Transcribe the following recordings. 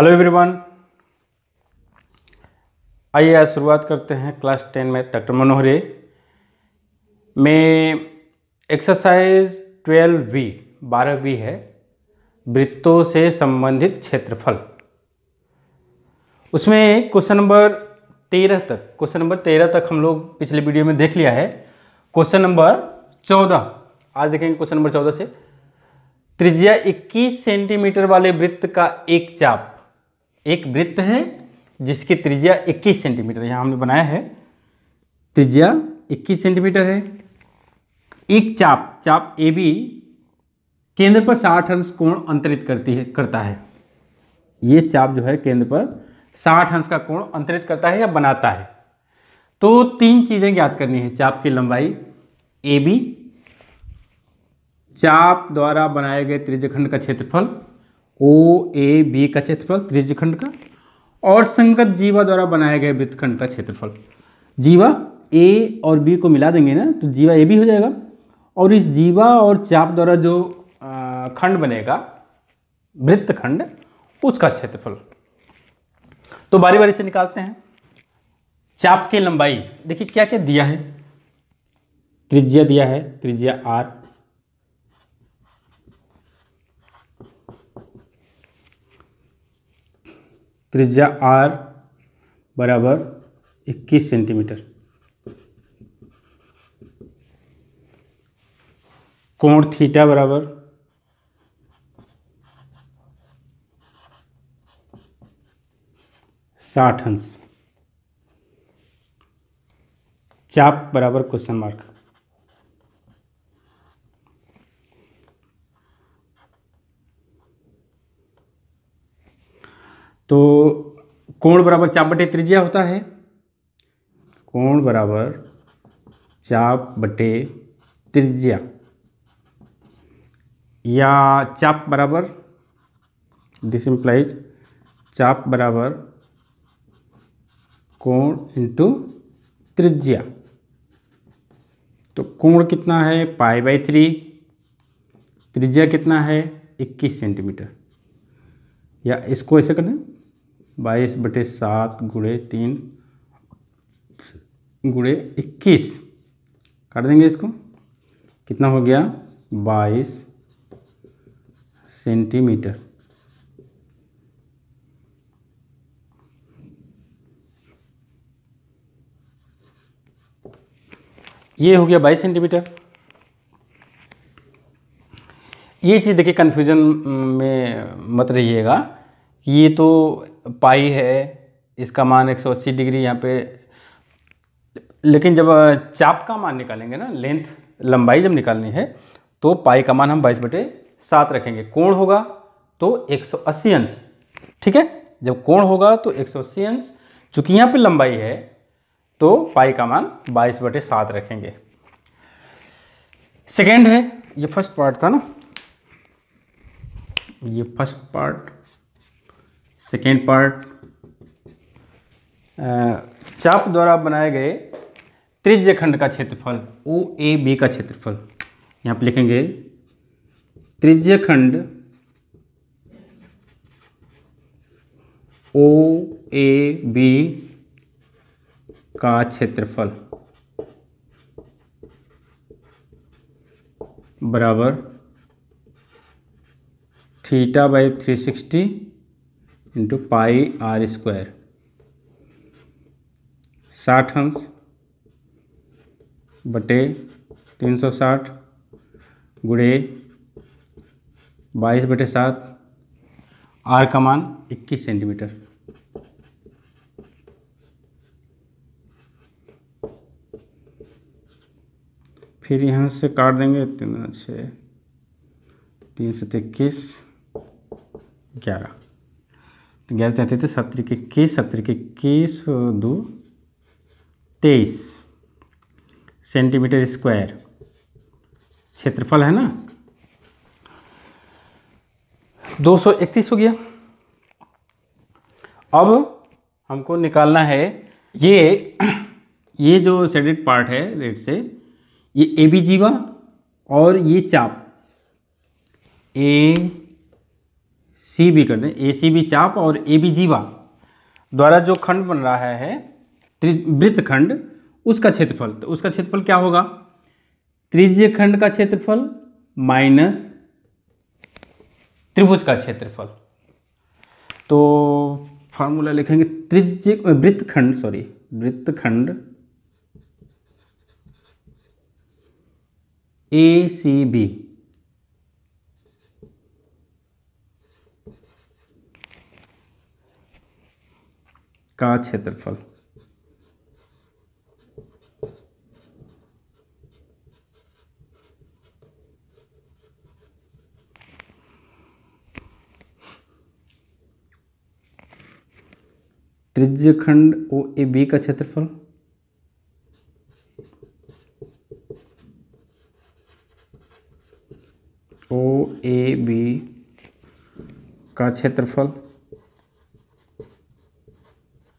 hello everyone आइए आज शुरुआत करते हैं क्लास टेन में डॉक्टर मनोहरे में एक्सरसाइज ट्वेल्व वी बारह वी है वृत्तों से संबंधित क्षेत्रफल उसमें क्वेश्चन नंबर तेरह तक क्वेश्चन नंबर तेरह तक हम लोग पिछले वीडियो में देख लिया है क्वेश्चन नंबर चौदह आज देखेंगे क्वेश्चन नंबर चौदह से त्रिज्या 21 सेंटीमीटर वाले वृत्त का एक चाप एक वृत्त है जिसकी त्रिज्या 21 सेंटीमीटर यहाँ हमने बनाया है त्रिज्या 21 सेंटीमीटर है एक चाप चाप ए बी केंद्र पर 60 अंश कोण अंतरित करती है करता है ये चाप जो है केंद्र पर 60 अंश का कोण अंतरित करता है या बनाता है तो तीन चीज़ें याद करनी है चाप की लंबाई ए बी चाप द्वारा बनाए गए त्रिज्यखंड का क्षेत्रफल ओ ए बी का क्षेत्रफल खंड का और संगत जीवा द्वारा बनाए गए वृत्तखंड का क्षेत्रफल जीवा ए और बी को मिला देंगे ना तो जीवा ए भी हो जाएगा और इस जीवा और चाप द्वारा जो खंड बनेगा वृत्तखंड उसका क्षेत्रफल तो बारी बारी से निकालते हैं चाप की लंबाई देखिए क्या क्या दिया है त्रिज्या दिया है त्रिज्या आर त्रिज्या आर बराबर 21 सेंटीमीटर कोण थीटा बराबर साठ अंश चाप बराबर क्वेश्चन मार्क कोण बराबर चाप बटे त्रिज्या होता है कोण बराबर चाप बटे त्रिज्या या चाप बराबर दिस इंप्लाइज चाप बराबर कोण इंटू त्रिज्या तो कोण कितना है पाई बाई थ्री त्रिज्या कितना है 21 सेंटीमीटर या इसको ऐसे करना बाईस बटे सात गुड़े तीन गुड़े इक्कीस काट देंगे इसको कितना हो गया बाईस सेंटीमीटर ये हो गया बाईस सेंटीमीटर ये चीज़ देखिए कन्फ्यूजन में मत रहिएगा ये तो पाई है इसका मान 180 डिग्री यहाँ पे लेकिन जब चाप का मान निकालेंगे ना लेंथ लंबाई जब निकालनी है तो पाई का मान हम बाईस बटे सात रखेंगे कोण होगा तो 180 अंश ठीक है जब कोण होगा तो 180 अंश चूँकि यहाँ पे लंबाई है तो पाई का मान बाईस बटे सात रखेंगे सेकेंड है ये फर्स्ट पार्ट था ना ये फर्स्ट पार्ट सेकेंड पार्ट चाप द्वारा बनाए गए त्रिज खंड का क्षेत्रफल ओ ए बी का क्षेत्रफल यहाँ पर लिखेंगे त्रिज खंड ओ ए बी का क्षेत्रफल बराबर theta by three sixty into pi r square साठ अंश बटे तीन सौ साठ गुड़े बाईस बटे सात आर का मान इक्कीस सेंटीमीटर फिर यहाँ से काट देंगे तीन छः तीन सौ इक्कीस ग्यारह ग्यारह तैंतीस सत्र के इक्कीस सत्र के इक्कीस दो तेईस सेंटीमीटर स्क्वायर क्षेत्रफल है ना 231 हो गया अब हमको निकालना है ये ये जो सेडेड पार्ट है रेड से ये ए बी जीवा और ये चाप ए सी बी कर दें ए सी बी चाप और ए बी जीवा द्वारा जो खंड बन रहा है वृत्त खंड उसका क्षेत्रफल तो उसका क्षेत्रफल क्या होगा त्रिज्य खंड का क्षेत्रफल माइनस त्रिभुज का क्षेत्रफल तो फॉर्मूला लिखेंगे त्रिज्य खंड सॉरी वृत्तखंड ए सी बी का क्षेत्रफल त्रिज्य खंड ओ ए बी का क्षेत्रफल ओ ए बी का क्षेत्रफल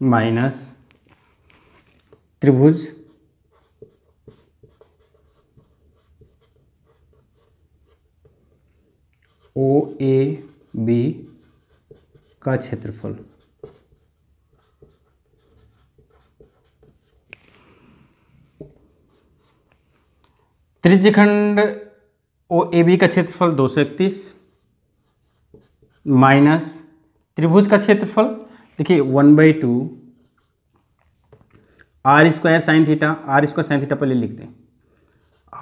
माइनस त्रिभुज ओ ए बी का क्षेत्रफल त्रिज्यखंड ओ ए बी का क्षेत्रफल दो सौ इकतीस माइनस त्रिभुज का क्षेत्रफल देखिए one by two r square sine theta r square sine theta पहले लिख दें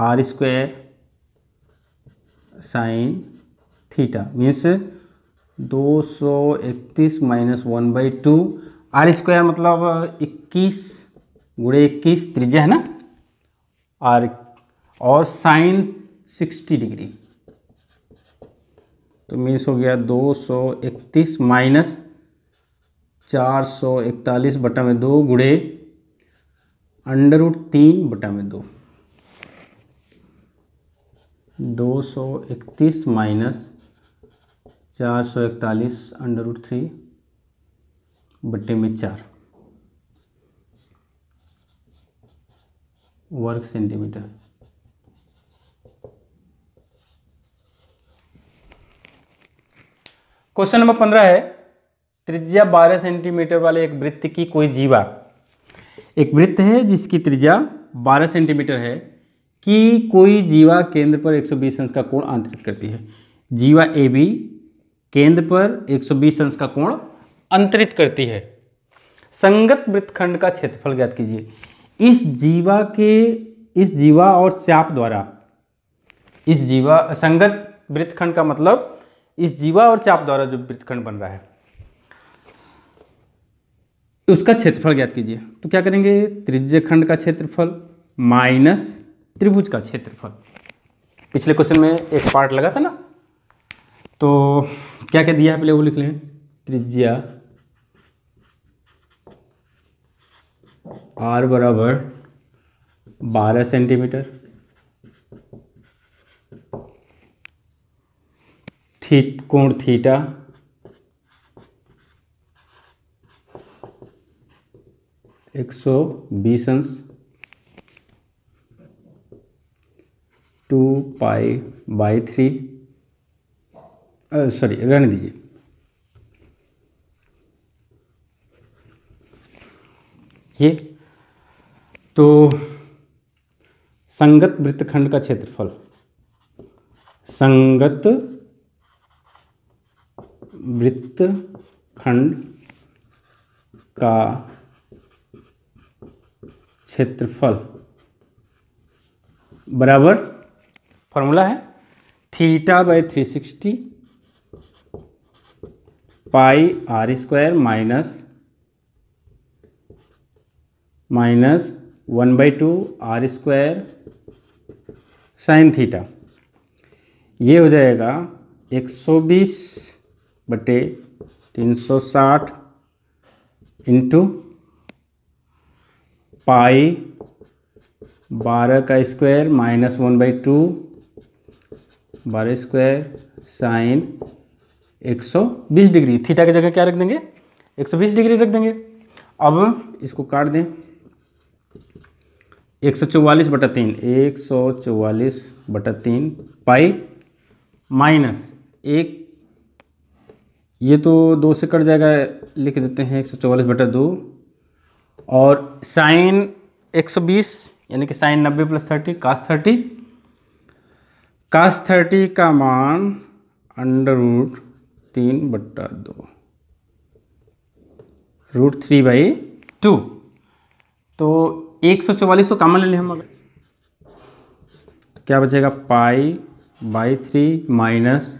r square sine theta means दो सौ इकतीस minus one by two r square मतलब इक्कीस गुड़े इक्कीस त्रिज्या है ना आर और साइन सिक्सटी डिग्री तो मीन्स हो गया दो सौ इकतीस माइनस चार सौ इकतालीस बटा में दो गुड़े अंडर उड तीन बटा में दो दो सौ इकतीस माइनस चार सौ इकतालीस अंडर उड थ्री बटे में चार वर्ग सेंटीमीटर क्वेश्चन नंबर पंद्रह है त्रिज्या 12 सेंटीमीटर वाले एक वृत्त की कोई जीवा एक वृत्त है जिसकी त्रिज्या 12 सेंटीमीटर है कि कोई जीवा केंद्र पर 120 अंश का कोण अंतरित करती है जीवा ए बी केंद्र पर 120 अंश का कोण अंतरित करती है संगत वृत्तखंड का क्षेत्रफल ज्ञात कीजिए इस जीवा के इस जीवा और चाप द्वारा इस जीवा संगत वृत्तखंड का मतलब इस जीवा और चाप द्वारा जो वृत्तखंड बन रहा है उसका क्षेत्रफल ज्ञात कीजिए तो क्या करेंगे त्रिज्य खंड का क्षेत्रफल माइनस त्रिभुज का क्षेत्रफल पिछले क्वेश्चन में एक पार्ट लगा था ना तो क्या क्या दिया है पहले वो लिख लें त्रिज्या आर बराबर बारह सेंटीमीटर थी कोण थीटा एक सौ बीस अंश two pi by three sorry रहने दीजिए ये तो संगत वृत्तखंड का क्षेत्रफल संगत वृत्तखंड का क्षेत्रफल बराबर फॉर्मूला है theta by three sixty pi r square minus minus one by two r square sine theta ये हो जाएगा 120 बटे 360 सौ साठ इंटू पाई बारह का square minus one by two बारह स्क्वायर साइन एक सौ बीस डिग्री थीटा की जगह क्या रख देंगे एक सौ बीस डिग्री रख देंगे अब इसको काट दें एक सौ चौवालीस बटा तीन एक सौ चौवालीस बटा तीन पाई माइनस एक ये तो दो से कट जाएगा लिख देते हैं एक सौ चौवालीस बटा दो और साइन 120 यानी कि sine 90 plus thirty cos thirty cos thirty का मान अंडर रूट तीन बट्टा दो रूट थ्री बाई टू तो एक सौ चौवालीस तो काम ले लें हम अगर तो क्या बचेगा pi by three minus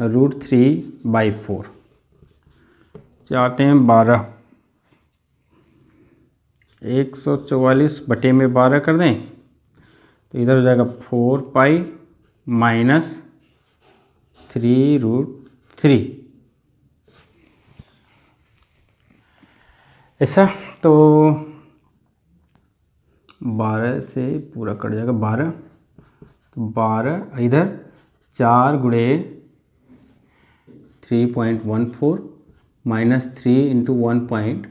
root three by four चाहते हैं बारह एक सौ चौवालीस बटे में बारह कर दें तो इधर हो जाएगा four pi minus three root three ऐसा तो बारह से पूरा कट जाएगा बारह तो बारह इधर चार गुड़े three point one four minus three into one point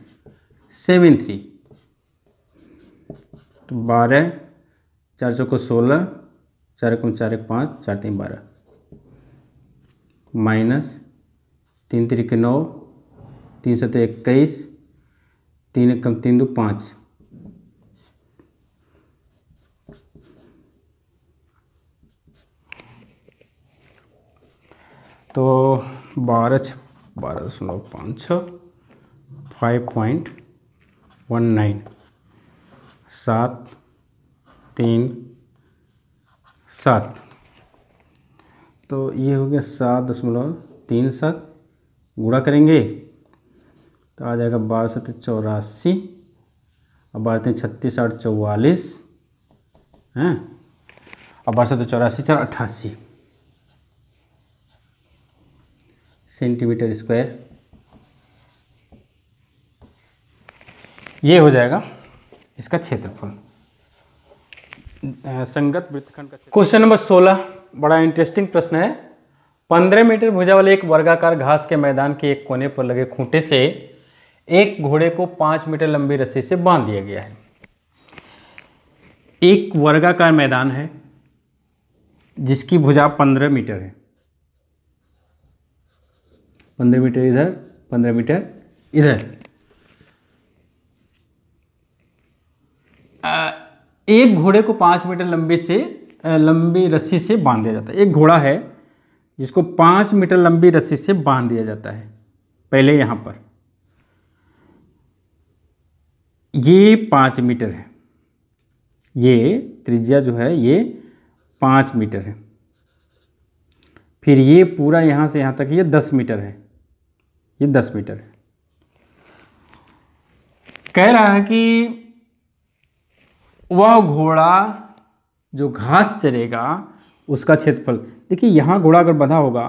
seven three बारह चार चौको सोलह चार एक चार एक पाँच चार तीन बारह माइनस तीन के नौ तीन सत इक्कीस तीन कम तीन दो पाँच तो बारह छ बारह दशमलव पाँच छः फाइव पॉइंट वन नाइन सात तीन सात तो ये हो गया सात दशमलव तीन सात गुड़ा करेंगे तो आ जाएगा बारह सत चौरासी और बारह तीन छत्तीस आठ चौवालीस हैं और बारह सत चौरासी चार अट्ठासी सेंटीमीटर स्क्वायर ये हो जाएगा इसका क्षेत्रफल संगत वृत्तखंड का क्वेश्चन नंबर सोलह बड़ा इंटरेस्टिंग प्रश्न है पंद्रह मीटर भुजा वाले एक वर्गाकार घास के मैदान के एक कोने पर लगे खूंटे से एक घोड़े को पांच मीटर लंबी रस्सी से बांध दिया गया है एक वर्गाकार मैदान है जिसकी भुजा पंद्रह मीटर है पंद्रह मीटर इधर पंद्रह मीटर इधर एक घोड़े को पाँच मीटर लंबे से लंबी रस्सी से बांध दिया जाता है एक घोड़ा है जिसको पाँच मीटर लंबी रस्सी से बांध दिया जाता है पहले यहाँ पर ये पाँच मीटर है ये त्रिज्या जो है ये पाँच मीटर है फिर ये पूरा यहाँ से यहाँ तक ये दस मीटर है ये दस मीटर है कह रहा है कि वह घोड़ा जो घास चरेगा उसका क्षेत्रफल देखिए यहाँ घोड़ा अगर बंधा होगा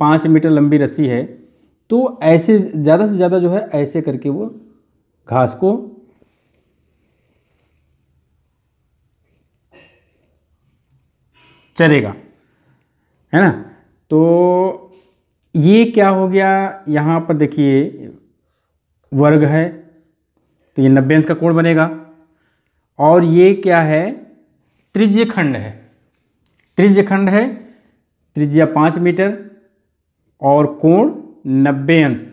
पाँच मीटर लंबी रस्सी है तो ऐसे ज़्यादा से ज़्यादा जो है ऐसे करके वो घास को चरेगा है ना तो ये क्या हो गया यहाँ पर देखिए वर्ग है तो ये नब्बे अंश का कोण बनेगा और ये क्या है त्रिज्य खंड है त्रिज्य खंड है त्रिज्या पाँच मीटर और कोण नब्बे अंश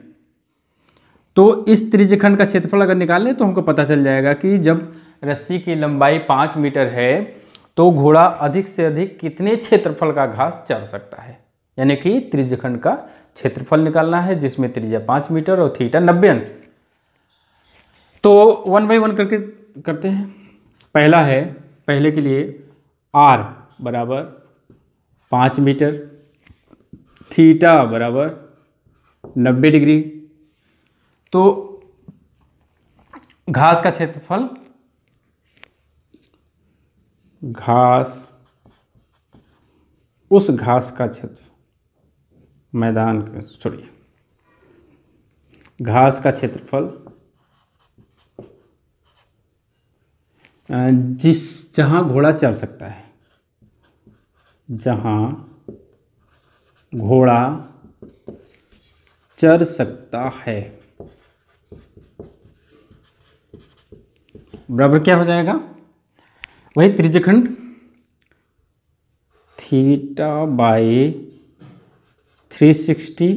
तो इस त्रिज्य खंड का क्षेत्रफल अगर निकालें तो हमको पता चल जाएगा कि जब रस्सी की लंबाई पाँच मीटर है तो घोड़ा अधिक से अधिक कितने क्षेत्रफल का घास चल सकता है यानी कि त्रिज्य खंड का क्षेत्रफल निकालना है जिसमें त्रिज्या पाँच मीटर और थीटा नब्बे अंश तो वन बाई वन करके करते हैं पहला है पहले के लिए आर बराबर पाँच मीटर थीटा बराबर नब्बे डिग्री तो घास का क्षेत्रफल घास उस घास का क्षेत्र मैदान छोड़िए घास का क्षेत्रफल जिस जहाँ घोड़ा चल सकता है जहाँ घोड़ा चर सकता है बराबर क्या हो जाएगा वही त्रिजखंड theta by three sixty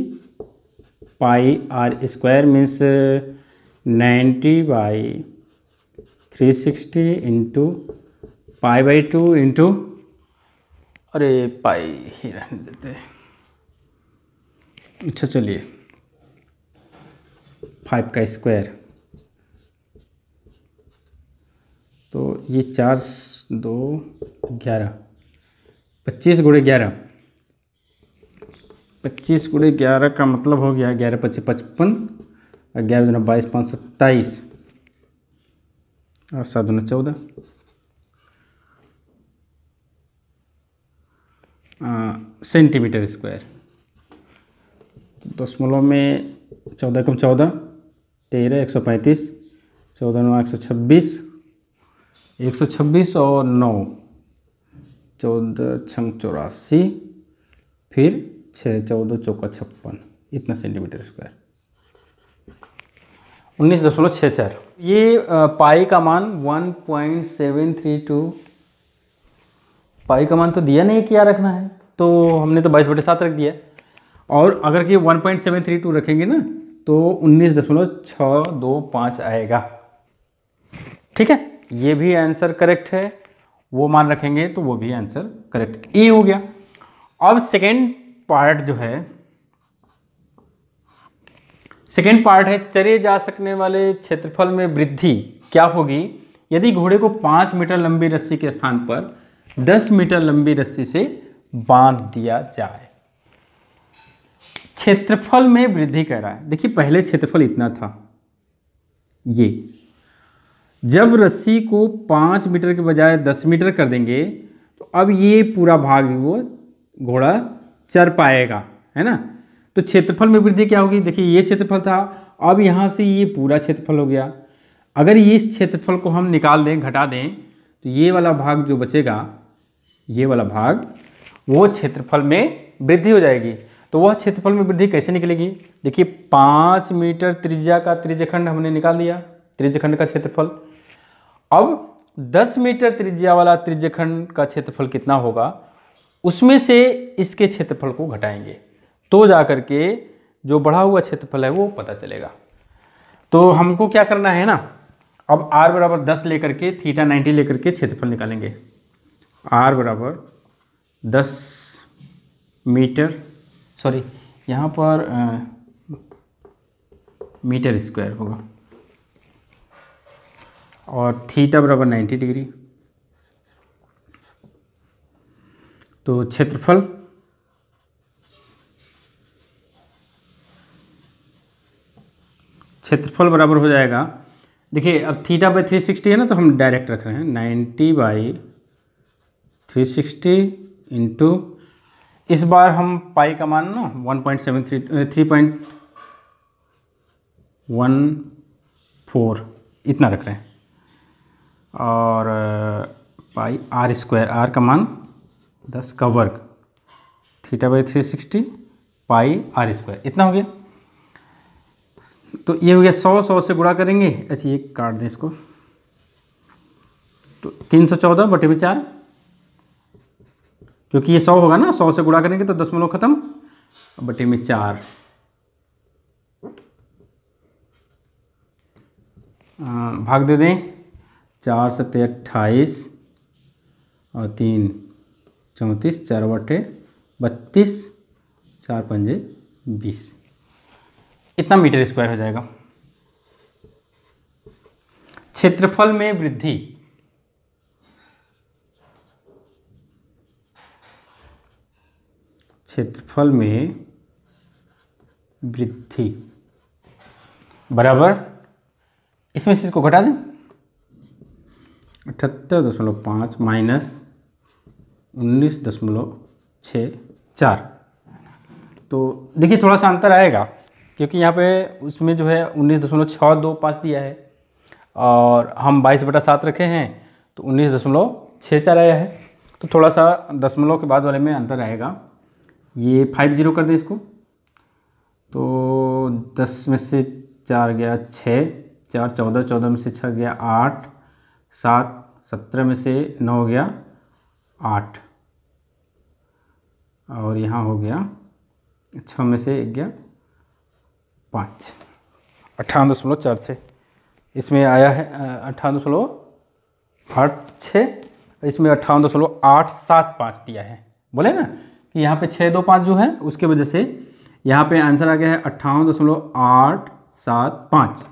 pi r square means ninety by three sixty into pi by two into अरे पाई ही रहने देते अच्छा चलिए फाइव का स्क्वायर तो ये चार दो ग्यारह पच्चीस गुड़े ग्यारह पच्चीस गुड़े ग्यारह का मतलब हो गया ग्यारह पच्चीस पचपन ग्यारह दुना बाईस पाँच सत्ताईस और सात दुना चौदह सेंटीमीटर स्क्वायर दशमलव में चौदह कम चौदह तेरह एक सौ पैंतीस चौदह नौ एक सौ छब्बीस एक सौ छब्बीस और नौ चौदह छ चौरासी फिर छः चौदह चौका छप्पन इतना सेंटीमीटर स्क्वायर उन्नीस दशमलव छः चार ये पाई का मान 1.732 पाई का मान तो दिया नहीं क्या रखना है तो हमने तो बाईस बटे सात रख दिया और अगर कि 1.732 रखेंगे ना तो उन्नीस दशमलव छः दो पाँच आएगा ठीक है ये भी आंसर करेक्ट है वो मान रखेंगे तो वो भी आंसर करेक्ट ए हो गया अब सेकेंड पार्ट जो है सेकेंड पार्ट है चरे जा सकने वाले क्षेत्रफल में वृद्धि क्या होगी यदि घोड़े को पाँच मीटर लंबी रस्सी के स्थान पर दस मीटर लंबी रस्सी से बांध दिया जाए क्षेत्रफल में वृद्धि कर रहा है देखिए पहले क्षेत्रफल इतना था ये जब रस्सी को पाँच मीटर के बजाय दस मीटर कर देंगे तो अब ये पूरा भाग वो घोड़ा चर पाएगा है ना तो क्षेत्रफल में वृद्धि क्या होगी देखिए ये क्षेत्रफल था अब यहाँ से ये पूरा क्षेत्रफल हो गया अगर ये इस क्षेत्रफल को हम निकाल दें घटा दें तो ये वाला भाग जो बचेगा ये वाला भाग वो क्षेत्रफल में वृद्धि हो जाएगी तो वह क्षेत्रफल में वृद्धि कैसे निकलेगी देखिए पाँच मीटर त्रिज्या का त्रिज्यखंड हमने निकाल लिया त्रिज्यखंड का क्षेत्रफल अब दस मीटर त्रिज्या वाला त्रिज्यखंड का क्षेत्रफल कितना होगा उसमें से इसके क्षेत्रफल को घटाएंगे तो जा कर के जो बढ़ा हुआ क्षेत्रफल है वो पता चलेगा तो हमको क्या करना है ना अब आर बराबर दस लेकर के थीटा नाइन्टी लेकर के क्षेत्रफल निकालेंगे आर बराबर दस मीटर सॉरी यहाँ पर आ, मीटर स्क्वायर होगा और थीटा बराबर नाइन्टी डिग्री तो क्षेत्रफल क्षेत्रफल बराबर हो जाएगा देखिए अब थीटा बाई थ्री सिक्सटी है ना तो हम डायरेक्ट रख रहे हैं ninety by three sixty into इस बार हम पाई का मान ना one point seven three three point one four इतना रख रहे हैं और पाई आर स्क्वायर आर का मान दस का वर्ग theta by three sixty pi r square इतना हो गया तो ये हो गया सौ सौ से गुणा करेंगे अच्छा ये काट दें इसको तो तीन सौ चौदह बटे में चार क्योंकि ये सौ होगा ना सौ से गुणा करेंगे तो दस मिलो खत्म बटे में चार भाग दे दें चार सत्य अट्ठाईस और तीन चौंतीस चार बटे बत्तीस चार पंजे बीस इतना मीटर स्क्वायर हो जाएगा क्षेत्रफल में वृद्धि क्षेत्रफल में वृद्धि बराबर इसमें से इसको घटा दें अठहत्तर दशमलव पाँच माइनस उन्नीस दशमलव छ चार तो देखिए थोड़ा सा अंतर आएगा क्योंकि यहाँ पे उसमें जो है उन्नीस दशमलव छः दो पाँच दिया है और हम बाईस बटा सात रखे हैं तो उन्नीस दशमलव छः चार आया है तो थोड़ा सा दशमलव के बाद वाले में अंतर आएगा ये फाइव जीरो कर दें इसको तो दस में से चार गया छः चार चौदह चौदह में से छः गया आठ सात सत्रह में से नौ गया आठ और यहाँ हो गया छः में से एक गया पाँच अट्ठावन दशमलव चार छः इसमें आया है अट्ठावन दशमलव आठ छः इसमें अट्ठावन दशमलव आठ सात पाँच दिया है बोले ना कि यहाँ पे छः दो पाँच जो है उसके वजह से यहाँ पे आंसर आ गया है अट्ठावन दशमलव आठ सात पाँच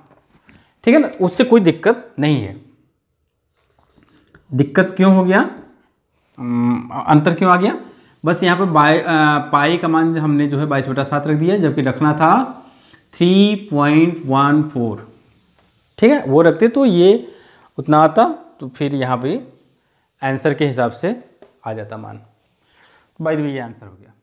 ठीक है ना उससे कोई दिक्कत नहीं है दिक्कत क्यों हो गया अंतर क्यों आ गया बस यहाँ पे बाई पाई का मान हमने जो है बाईस बटा सात रख दिया जबकि रखना था 3.14 ठीक है वो रखते तो ये उतना आता तो फिर यहाँ पे आंसर के हिसाब से आ जाता मान तो बाई द ये आंसर हो गया